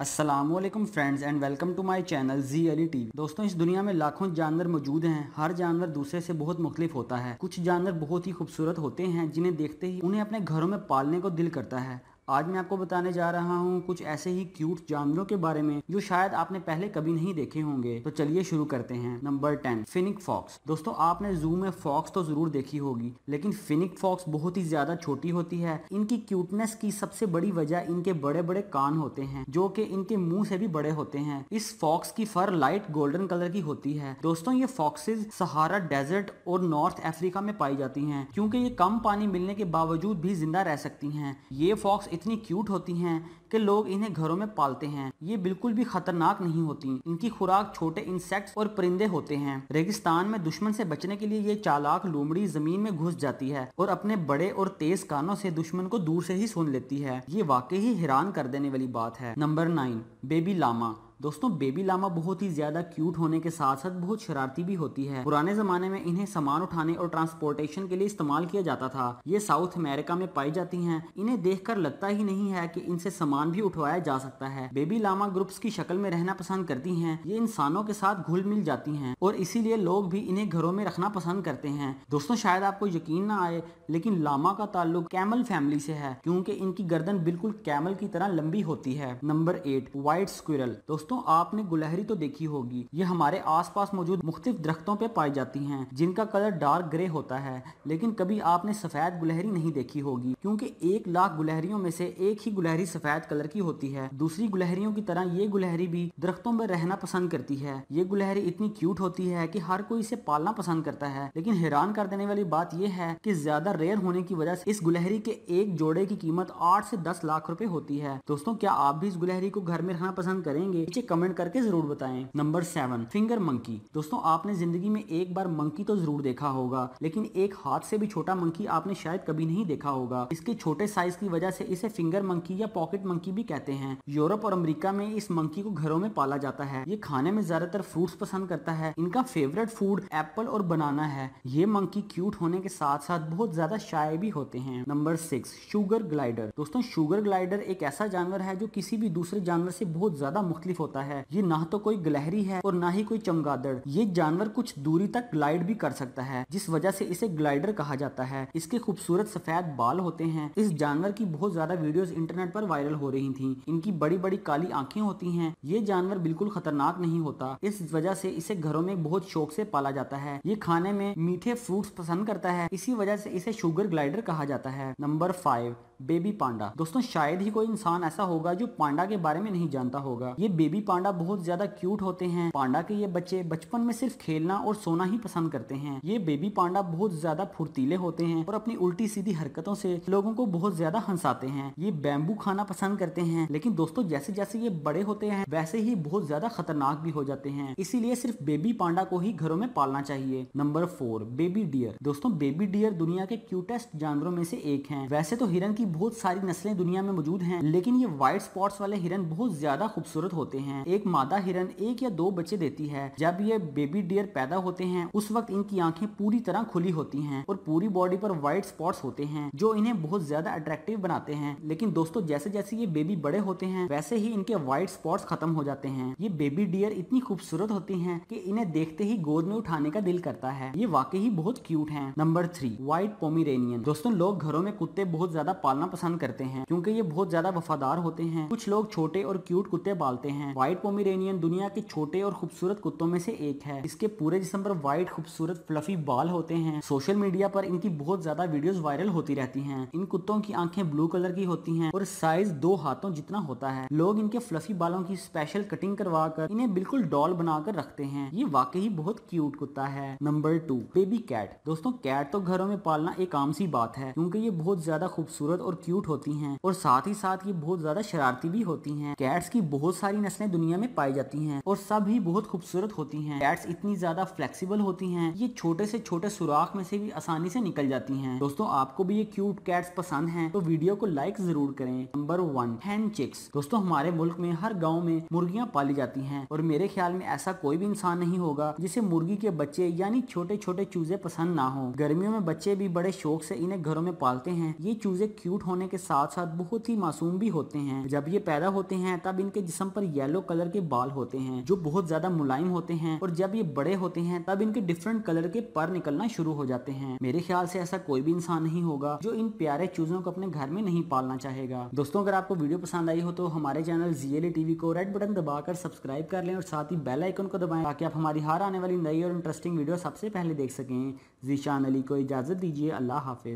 Aslam friends and welcome to my channel G Ali T दोस्तों इस दुनिया में लाखों जानवर मौजूद हैं हर जानवर दूसरे से बहुत मुख्तलिफ होता है कुछ जानवर बहुत ही खूबसूरत होते हैं जिन्हें देखते ही उन्हें अपने घरों में पालने को दिल करता है आज मैं आपको बताने जा रहा हूँ कुछ ऐसे ही क्यूट जानवरों के बारे में जो शायद आपने पहले कभी नहीं देखे होंगे तो चलिए शुरू करते हैं नंबर टेन फिनिक फॉक्स दोस्तों आपने जू में फॉक्स तो जरूर देखी होगी लेकिन फिनिक फॉक्स बहुत ही ज्यादा छोटी होती है इनकी क्यूटनेस की सबसे बड़ी वजह इनके बड़े बड़े कान होते हैं जो की इनके मुंह से भी बड़े होते हैं इस फॉक्स की फर लाइट गोल्डन कलर की होती है दोस्तों ये फॉक्सेज सहारा डेजर्ट और नॉर्थ अफ्रीका में पाई जाती है क्यूँकी ये कम पानी मिलने के बावजूद भी जिंदा रह सकती है ये फॉक्स इतनी क्यूट होती हैं कि लोग इन्हें घरों में पालते हैं ये बिल्कुल भी खतरनाक नहीं होती इनकी खुराक छोटे इंसेक्ट्स और परिंदे होते हैं रेगिस्तान में दुश्मन से बचने के लिए ये चालाक लोमड़ी जमीन में घुस जाती है और अपने बड़े और तेज कानों से दुश्मन को दूर से ही सुन लेती है ये वाकई ही हैरान कर देने वाली बात है नंबर नाइन बेबी लामा दोस्तों बेबी लामा बहुत ही ज्यादा क्यूट होने के साथ साथ बहुत शरारती भी होती है पुराने जमाने में इन्हें सामान उठाने और ट्रांसपोर्टेशन के लिए इस्तेमाल किया जाता था ये साउथ अमेरिका में पाई जाती हैं इन्हें देखकर लगता ही नहीं है कि इनसे सामान भी उठवाया जा सकता है बेबी लामा ग्रुप्स की शक्ल में रहना पसंद करती है ये इंसानों के साथ घुल मिल जाती है और इसीलिए लोग भी इन्हें घरों में रखना पसंद करते हैं दोस्तों शायद आपको यकीन ना आए लेकिन लामा का ताल्लुक कैमल फैमिली से है क्योंकि इनकी गर्दन बिल्कुल कैमल की तरह लंबी होती है नंबर एट व्हाइट स्क्विरल दोस्तों दोस्तों आपने गुलहरी तो देखी होगी ये हमारे आसपास मौजूद मुख्तलिफ दरख्तों पे पाई जाती हैं जिनका कलर डार्क ग्रे होता है लेकिन कभी आपने सफ़ेद गुलहरी नहीं देखी होगी क्योंकि एक लाख गुलहरियों में से एक ही गुलहरी सफ़ेद कलर की होती है दूसरी गुलहरियों की तरह ये गुलहरी भी दरख्तों में रहना पसंद करती है ये गुलहरी इतनी क्यूट होती है की हर कोई इसे पालना पसंद करता है लेकिन हैरान कर देने वाली बात यह है की ज्यादा रेयर होने की वजह से इस गुलहरी के एक जोड़े की कीमत आठ से दस लाख रुपए होती है दोस्तों क्या आप भी इस गुलहरी को घर में रहना पसंद करेंगे नीचे कमेंट करके जरूर बताएं नंबर सेवन फिंगर मंकी दोस्तों आपने जिंदगी में एक बार मंकी तो जरूर देखा होगा लेकिन एक हाथ से भी छोटा मंकी आपने शायद कभी नहीं देखा होगा इसके छोटे साइज की वजह से इसे फिंगर मंकी या पॉकेट मंकी भी कहते हैं यूरोप और अमेरिका में इस मंकी को घरों में पाला जाता है ये खाने में ज्यादातर फ्रूट्स पसंद करता है इनका फेवरेट फूड एप्पल और बनाना है ये मंकी क्यूट होने के साथ साथ बहुत ज्यादा शाये भी होते हैं नंबर सिक्स शुगर ग्लाइडर दोस्तों शुगर ग्लाइडर एक ऐसा जानवर है जो किसी भी दूसरे जानवर से बहुत ज्यादा मुख्तलिफ होता है ये ना तो कोई गलहरी है और ना ही कोई चमगादड़ ये जानवर कुछ दूरी तक ग्लाइड भी कर सकता है जिस वजह से इसे ग्लाइडर कहा जाता है इसके खूबसूरत सफेद बाल होते हैं इस जानवर की बहुत ज्यादा वीडियो इंटरनेट पर वायरल हो रही थी इनकी बड़ी बड़ी काली आंखें होती है ये जानवर बिल्कुल खतरनाक नहीं होता इस वजह से इसे घरों में बहुत शौक से पाला जाता है ये खाने में मीठे फ्रूट्स पसंद करता है इसी वजह से इसे शुगर ग्लाइडर कहा जाता है नंबर फाइव बेबी पांडा दोस्तों शायद ही कोई इंसान ऐसा होगा जो पांडा के बारे में नहीं जानता होगा ये बेबी पांडा बहुत ज्यादा क्यूट होते हैं पांडा के ये बच्चे बचपन में सिर्फ खेलना और सोना ही पसंद करते हैं ये बेबी पांडा बहुत ज्यादा फुर्तीले होते हैं और अपनी उल्टी सीधी हरकतों से लोगों को बहुत ज्यादा हंसाते हैं ये बैम्बू खाना पसंद करते हैं लेकिन दोस्तों जैसे जैसे ये बड़े होते हैं वैसे ही बहुत ज्यादा खतरनाक भी हो जाते हैं इसीलिए सिर्फ बेबी पांडा को ही घरों में पालना चाहिए नंबर फोर बेबी डियर दोस्तों बेबी डियर दुनिया के क्यूटेस्ट जानवरों में से एक है वैसे तो हिरन की की बहुत सारी नस्लें दुनिया में मौजूद हैं लेकिन ये व्हाइट स्पॉट्स वाले हिरन बहुत ज्यादा खूबसूरत होते हैं एक मादा हिरन एक या दो बच्चे देती है जब ये बेबी डियर पैदा होते हैं उस वक्त इनकी आंखें पूरी तरह खुली होती हैं और पूरी बॉडी पर व्हाइट स्पॉट्स होते हैं जो इन्हें बहुत ज्यादा अट्रैक्टिव बनाते हैं लेकिन दोस्तों जैसे जैसे ये बेबी बड़े होते हैं वैसे ही इनके व्हाइट स्पॉट्स खत्म हो जाते हैं ये बेबी डियर इतनी खूबसूरत होती है की इन्हें देखते ही गोद में उठाने का दिल करता है ये वाकई ही बहुत क्यूट है नंबर थ्री व्हाइट पोमीरेनियन दोस्तों लोग घरों में कुत्ते बहुत ज्यादा पाल पालना पसंद करते हैं क्योंकि ये बहुत ज्यादा वफादार होते हैं कुछ लोग छोटे और क्यूट कुत्ते पालते हैं व्हाइट पोमेरेनियन दुनिया के छोटे और खूबसूरत कुत्तों में से एक है इसके पूरे जिसम पर व्हाइट खूबसूरत फ्लफी बाल होते हैं सोशल मीडिया पर इनकी बहुत ज्यादा वीडियो वायरल होती रहती है इन कुत्तों की आंखें ब्लू कलर की होती है और साइज दो हाथों जितना होता है लोग इनके फ्लफी बालों की स्पेशल कटिंग करवा कर इन्हें बिल्कुल डॉल बनाकर रखते हैं ये वाकई बहुत क्यूट कुत्ता है नंबर टू बेबी कैट दोस्तों कैट तो घरों में पालना एक आम सी बात है क्योंकि ये बहुत ज्यादा खूबसूरत और क्यूट होती हैं और साथ ही साथ ये बहुत ज्यादा शरारती भी होती हैं कैट्स की बहुत सारी नस्लें दुनिया में पाई जाती हैं और सब ही बहुत खूबसूरत होती हैं कैट्स इतनी ज्यादा फ्लेक्सिबल होती हैं ये छोटे से छोटे सुराख में से भी आसानी से निकल जाती हैं दोस्तों आपको भी ये क्यूट कैट्स पसंद है तो वीडियो को लाइक जरूर करें नंबर वन हैंड चिक्स दोस्तों हमारे मुल्क में हर गाँव में मुर्गियाँ पाली जाती है और मेरे ख्याल में ऐसा कोई भी इंसान नहीं होगा जिसे मुर्गी के बच्चे यानी छोटे छोटे चूजे पसंद ना हो गर्मियों में बच्चे भी बड़े शौक से इन्हें घरों में पालते हैं ये चूजे क्यूट क्यूट होने के साथ साथ बहुत ही मासूम भी होते हैं जब ये पैदा होते हैं तब इनके जिसम पर येलो कलर के बाल होते हैं जो बहुत ज्यादा मुलायम होते हैं और जब ये बड़े होते हैं तब इनके डिफरेंट कलर के पर निकलना शुरू हो जाते हैं मेरे ख्याल से ऐसा कोई भी इंसान नहीं होगा जो इन प्यारे चूजों को अपने घर में नहीं पालना चाहेगा दोस्तों अगर आपको वीडियो पसंद आई हो तो हमारे चैनल जीएलए टीवी को रेड बटन दबाकर सब्सक्राइब कर लें और साथ ही बेल आइकन को दबाएं ताकि आप हमारी हर आने वाली नई और इंटरेस्टिंग वीडियो सबसे पहले देख सकें जीशान अली को इजाजत दीजिए अल्लाह हाफिज